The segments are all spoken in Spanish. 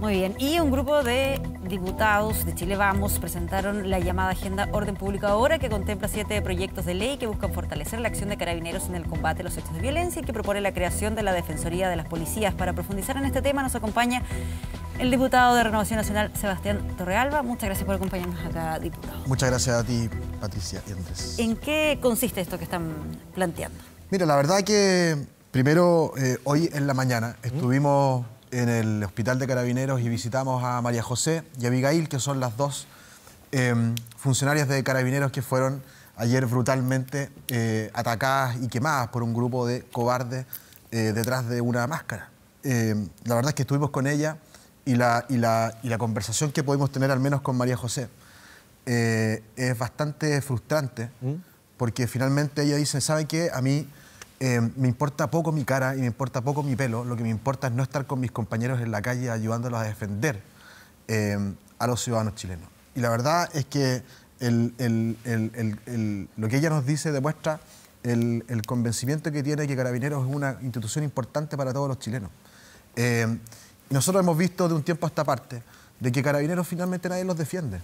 Muy bien, y un grupo de diputados de Chile Vamos presentaron la llamada Agenda Orden Público Ahora, que contempla siete proyectos de ley que buscan fortalecer la acción de carabineros en el combate a los hechos de violencia y que propone la creación de la Defensoría de las Policías. Para profundizar en este tema nos acompaña el diputado de Renovación Nacional, Sebastián Torrealba. Muchas gracias por acompañarnos acá, diputado. Muchas gracias a ti, Patricia ¿En qué consiste esto que están planteando? Mira, la verdad que primero eh, hoy en la mañana estuvimos en el Hospital de Carabineros y visitamos a María José y a Abigail, que son las dos em, funcionarias de Carabineros que fueron ayer brutalmente eh, atacadas y quemadas por un grupo de cobardes eh, detrás de una máscara. Em, la verdad es que estuvimos con ella y la, y la, y la conversación que pudimos tener al menos con María José eh, es bastante frustrante ¿Mm? porque finalmente ella dice, ¿sabe qué? A mí eh, me importa poco mi cara y me importa poco mi pelo, lo que me importa es no estar con mis compañeros en la calle ayudándolos a defender eh, a los ciudadanos chilenos. Y la verdad es que lo que ella nos dice demuestra el, convencimiento que tiene que Carabineros es una institución importante para todos los chilenos. Eh, nosotros hemos visto de un tiempo a esta parte de que Carabineros finalmente nadie los defiende.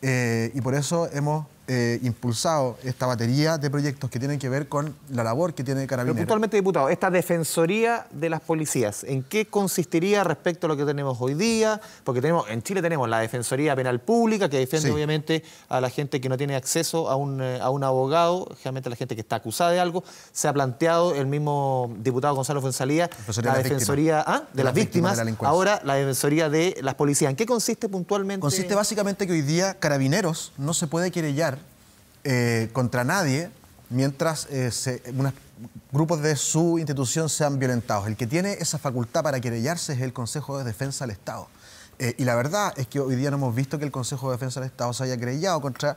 y por eso hemos eh, impulsado esta batería de proyectos que tienen que ver con la labor que tiene Carabineros. Pero puntualmente, diputado, esta defensoría de las policías, ¿en qué consistiría respecto a lo que tenemos hoy día? Porque tenemos, en Chile tenemos la Defensoría Penal Pública, que defiende obviamente a la gente que no tiene acceso a un, eh, a un abogado, generalmente a la gente que está acusada de algo. Se ha planteado el mismo diputado Gonzalo Fuenzalía, la, Defensoría de, ah, las, víctimas, ahora la Defensoría de las policías. ¿En qué consiste puntualmente? Consiste básicamente que hoy día Carabineros no se puede querellar eh, contra nadie mientras eh, unos grupos de su institución sean violentados. El que tiene esa facultad para querellarse es el Consejo de Defensa del Estado. Eh, y la verdad es que hoy día no hemos visto que el Consejo de Defensa del Estado se haya querellado contra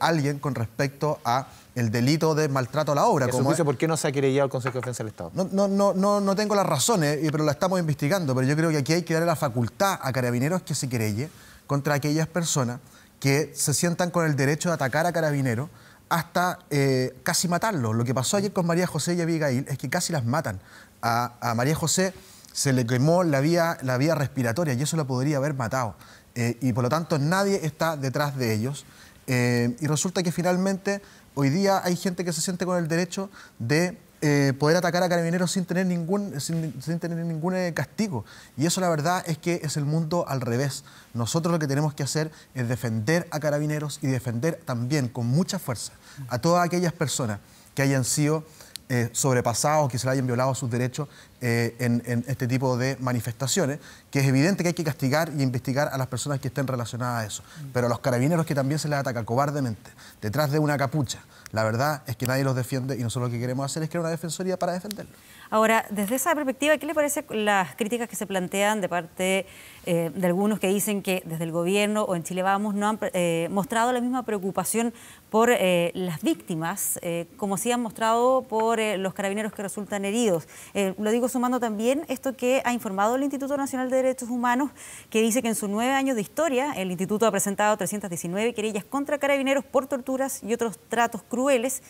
alguien con respecto a el delito de maltrato a la obra. Como dice, ¿Por qué no se ha querellado el Consejo de Defensa del Estado? No, no, no, no, no tengo las razones, pero la estamos investigando. Pero yo creo que aquí hay que darle la facultad a carabineros que se querelle contra aquellas personas que se sientan con el derecho de atacar a Carabineros hasta eh, casi matarlo. Lo que pasó ayer con María José y Abigail es que casi las matan. A, María José se le quemó la vía, la vía respiratoria y eso la podría haber matado. Eh, y por lo tanto nadie está detrás de ellos. Eh, y resulta que finalmente hoy día hay gente que se siente con el derecho de eh, poder atacar a carabineros sin tener ningún sin, tener ningún eh, castigo y eso la verdad es que es el mundo al revés nosotros lo que tenemos que hacer es defender a carabineros y defender también con mucha fuerza a todas aquellas personas que hayan sido eh, sobrepasados que se le hayan violado sus derechos eh, en, este tipo de manifestaciones, que es evidente que hay que castigar y investigar a las personas que estén relacionadas a eso, mm. pero a los carabineros que también se les ataca cobardemente, detrás de una capucha, la verdad es que nadie los defiende y nosotros lo que queremos hacer es crear una defensoría para defenderlos. Ahora, desde esa perspectiva, ¿qué le parece las críticas que se plantean de parte eh, de algunos que dicen que desde el gobierno o en Chile Vamos no han eh, mostrado la misma preocupación por las víctimas como si han mostrado por los carabineros que resultan heridos? lo digo sumando también esto que ha informado el Instituto Nacional de Derechos Humanos, que dice que en sus nueve años de historia el instituto ha presentado 319 querellas contra carabineros por torturas y otros tratos crueles.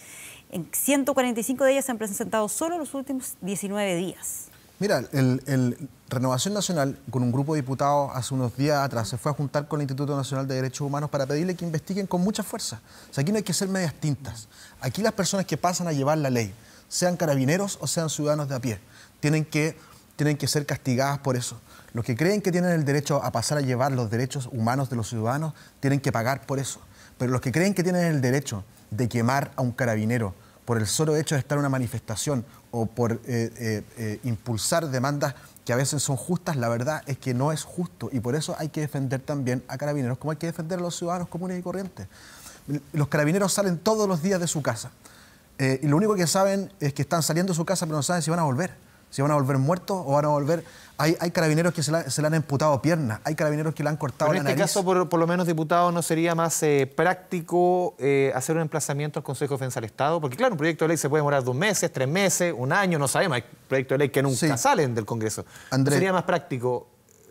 En 145 de ellas se han presentado solo los últimos 19 días. Mira, el, Renovación Nacional, con un grupo de diputados hace unos días atrás, se fue a juntar con el Instituto Nacional de Derechos Humanos para pedirle que investiguen con mucha fuerza. O sea, aquí no hay que hacer medias tintas. Aquí las personas que pasan a llevar la ley, sean carabineros o sean ciudadanos de a pie. Tienen que, tienen que ser castigadas por eso. Los que creen que tienen el derecho a pasar a llevar los derechos humanos de los ciudadanos tienen que pagar por eso. Pero los que creen que tienen el derecho de quemar a un carabinero por el solo hecho de estar en una manifestación o por eh, eh, eh, impulsar demandas que a veces son justas, la verdad es que no es justo y por eso hay que defender también a carabineros, como hay que defender a los ciudadanos comunes y corrientes. Los carabineros salen todos los días de su casa, eh, y lo único que saben es que están saliendo de su casa, pero no saben si van a volver. Si van a volver muertos o van a volver. Hay, carabineros que se, le han emputado piernas, hay carabineros que le han cortado la nariz. En este caso, por, lo menos, diputado, ¿no sería más eh, práctico eh, hacer un emplazamiento al Consejo de Defensa del Estado? Porque, claro, un proyecto de ley se puede demorar dos meses, tres meses, un año, no sabemos. Hay proyectos de ley que nunca salen del Congreso. ¿Sería más práctico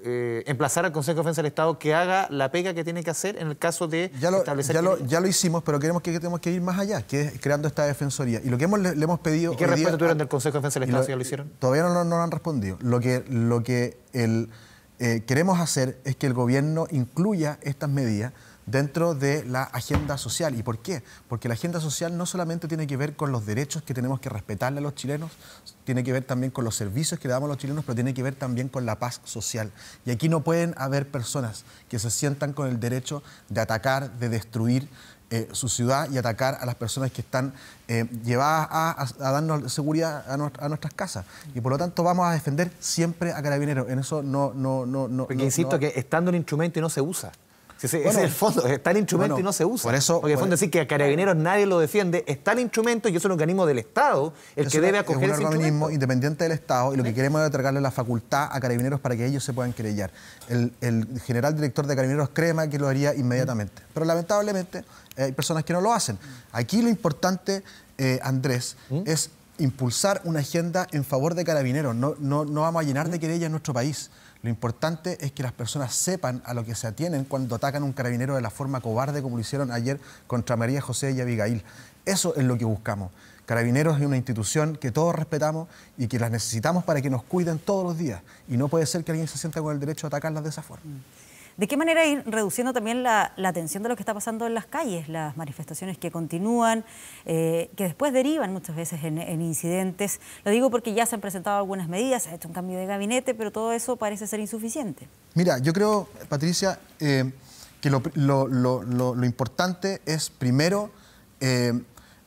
eh, emplazar al Consejo de Defensa del Estado que haga la pega que tiene que hacer en el caso de establecer... Ya lo, hicimos, pero queremos que, tenemos que ir más allá, que es creando esta defensoría. Y lo que hemos, le, hemos pedido... ¿Y qué respuesta tuvieron del Consejo de Defensa del Estado si ya lo hicieron? Todavía no, no, han respondido. Lo que, lo que el, eh, queremos hacer es que el gobierno incluya estas medidas dentro de la agenda social. ¿Y por qué? Porque la agenda social no solamente tiene que ver con los derechos que tenemos que respetarle a los chilenos, tiene que ver también con los servicios que le damos a los chilenos, pero tiene que ver también con la paz social. Y aquí no pueden haber personas que se sientan con el derecho de atacar, de destruir, eh, su ciudad y atacar a las personas que están eh, llevadas a, darnos seguridad a, nuestras casas. Y por lo tanto vamos a defender siempre a carabineros. En eso no... no, no, no Porque insisto que estando el instrumento y no se usa ese, es el fondo, está el instrumento y no se usa. Por eso, Porque el fondo decir que a carabineros nadie lo defiende, está el instrumento y es un organismo del Estado el que debe acoger es un organismo independiente del Estado y lo que queremos es otorgarle la facultad a carabineros para que ellos se puedan querellar. El, general director de carabineros crema que lo haría mm. inmediatamente, pero lamentablemente eh, hay personas que no lo hacen. Aquí lo importante, eh, Andrés, mm. es impulsar una agenda en favor de carabineros. No, vamos a llenar de querellas nuestro país. Lo importante es que las personas sepan a lo que se atienen cuando atacan a un carabinero de la forma cobarde como lo hicieron ayer contra María José y Abigail. Eso es lo que buscamos. Carabineros es una institución que todos respetamos y que las necesitamos para que nos cuiden todos los días. Y no puede ser que alguien se sienta con el derecho a atacarlas de esa forma. Mm. ¿De qué manera ir reduciendo también la, atención tensión de lo que está pasando en las calles, las manifestaciones que continúan, eh, que después derivan muchas veces en, incidentes? Lo digo porque ya se han presentado algunas medidas, se ha hecho un cambio de gabinete, pero todo eso parece ser insuficiente. Mira, yo creo, Patricia, eh, que lo, importante es primero eh,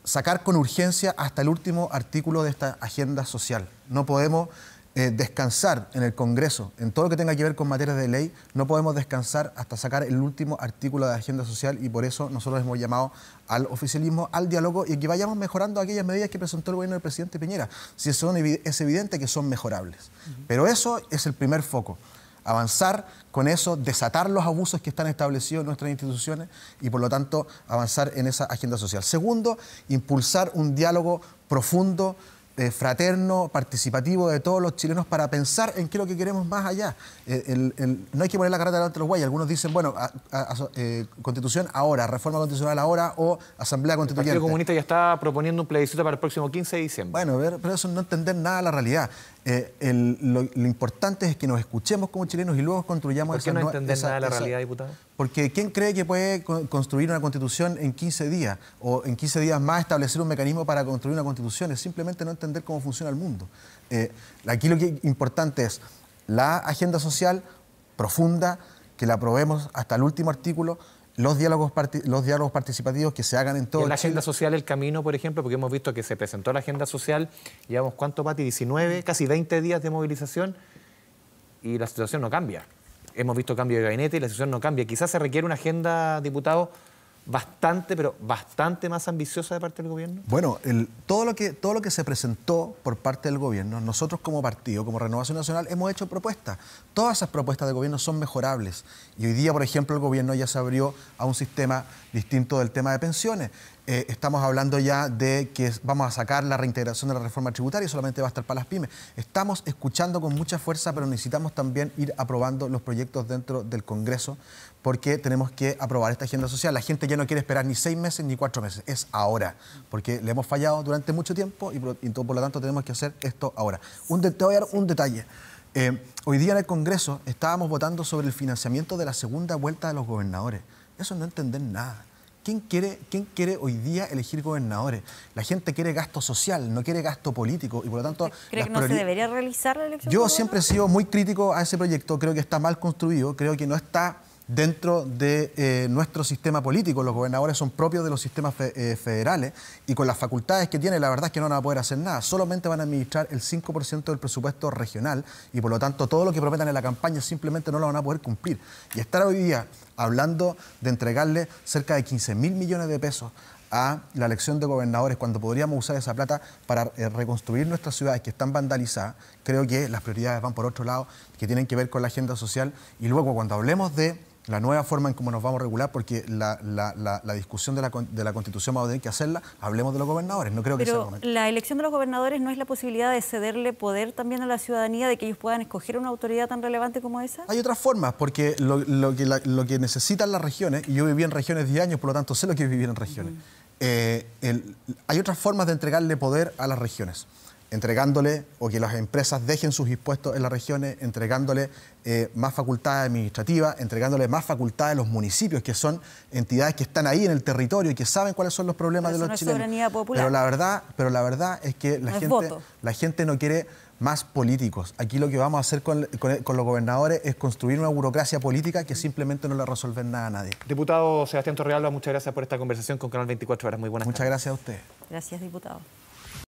sacar con urgencia hasta el último artículo de esta agenda social. No podemos eh, descansar en el Congreso, en todo lo que tenga que ver con materias de ley, no podemos descansar hasta sacar el último artículo de la agenda social y por eso nosotros hemos llamado al oficialismo, al diálogo y que vayamos mejorando aquellas medidas que presentó el gobierno del presidente Piñera. Si son, es evidente que son mejorables. Pero eso es el primer foco avanzar con eso, desatar los abusos que están establecidos en nuestras instituciones y por lo tanto avanzar en esa agenda social. Segundo, impulsar un diálogo profundo eh, fraterno, participativo de todos los chilenos para pensar en qué es lo que queremos más allá. Eh, no hay que poner la carta delante de los guayas. Algunos dicen, bueno, eh, constitución ahora, reforma constitucional ahora o asamblea constituyente. El Partido Comunista ya está proponiendo un plebiscito para el próximo 15 de diciembre. Bueno, pero eso no entender nada de la realidad. Eh, lo, importante es que nos escuchemos como chilenos y luego construyamos... ¿Por qué no entender nada de la realidad, diputado? Porque ¿quién cree que puede construir una constitución en 15 días o en 15 días más establecer un mecanismo para construir una constitución? Es simplemente no entender cómo funciona el mundo. Eh, aquí lo que es importante es la agenda social profunda, que la aprobemos hasta el último artículo los diálogos, los diálogos participativos que se hagan en todo. en la agenda social el camino, por ejemplo, porque hemos visto que se presentó la agenda social, llevamos cuánto, Pati, 19, casi 20 días de movilización y la situación no cambia. Hemos visto cambio de gabinete y la situación no cambia. Quizás se requiere una agenda, diputado, bastante, pero bastante más ambiciosa de parte del gobierno? Bueno, todo, lo que, todo lo que se presentó por parte del gobierno, nosotros como partido, como Renovación Nacional, hemos hecho propuestas. Todas esas propuestas de gobierno son mejorables. Y hoy día, por ejemplo, el gobierno ya se abrió a un sistema distinto del tema de pensiones. Eh, estamos hablando ya de que vamos a sacar la reintegración de la reforma tributaria, y solamente va a estar para las pymes. Estamos escuchando con mucha fuerza, pero necesitamos también ir aprobando los proyectos dentro del Congreso, porque tenemos que aprobar esta agenda social. La gente ya no quiere esperar ni seis meses ni cuatro meses, es ahora, porque le hemos fallado durante mucho tiempo y por, por lo tanto tenemos que hacer esto ahora. Un te voy a dar un detalle. Eh, hoy día en el Congreso estábamos votando sobre el financiamiento de la segunda vuelta de los gobernadores. Eso no entender nada. ¿Quién quiere, ¿Quién quiere hoy día elegir gobernadores? La gente quiere gasto social, no quiere gasto político y por lo tanto... ¿Cree que no se debería realizar la elección? Yo siempre he sido muy crítico a ese proyecto, creo que está mal construido, creo que no está dentro de eh, nuestro sistema político. Los gobernadores son propios de los sistemas eh, federales y con las facultades que tienen, la verdad es que no van a poder hacer nada. Solamente van a administrar el 5% del presupuesto regional y por lo tanto todo lo que prometan en la campaña simplemente no lo van a poder cumplir. Y estar hoy día hablando de entregarle cerca de 15 mil millones de pesos a la elección de gobernadores cuando podríamos usar esa plata para eh, reconstruir nuestras ciudades que están vandalizadas, creo que las prioridades van por otro lado, que tienen que ver con la agenda social. Y luego cuando hablemos de la nueva forma en cómo nos vamos a regular, porque la, la, discusión de la, de la Constitución vamos a tener que hacerla, hablemos de los gobernadores, no creo que sea el momento. La elección de los gobernadores no es la posibilidad de cederle poder también a la ciudadanía de que ellos puedan escoger una autoridad tan relevante como esa. Hay otras formas, porque lo, lo que, lo que necesitan las regiones, y yo viví en regiones 10 años, por lo tanto sé lo que es vivir en regiones, eh, hay otras formas de entregarle poder a las regiones entregándole o que las empresas dejen sus impuestos en las regiones, entregándole eh, más facultades administrativas, entregándole más facultades a los municipios, que son entidades que están ahí en el territorio y que saben cuáles son los problemas de los no Pero la verdad, pero la verdad es que la gente, la gente no quiere más políticos. Aquí lo que vamos a hacer con, los gobernadores es construir una burocracia política que simplemente no le resuelve nada a nadie. Diputado Sebastián Torrealba, muchas gracias por esta conversación con Canal 24 Horas. Muy buenas Muchas gracias a usted. Gracias, diputado.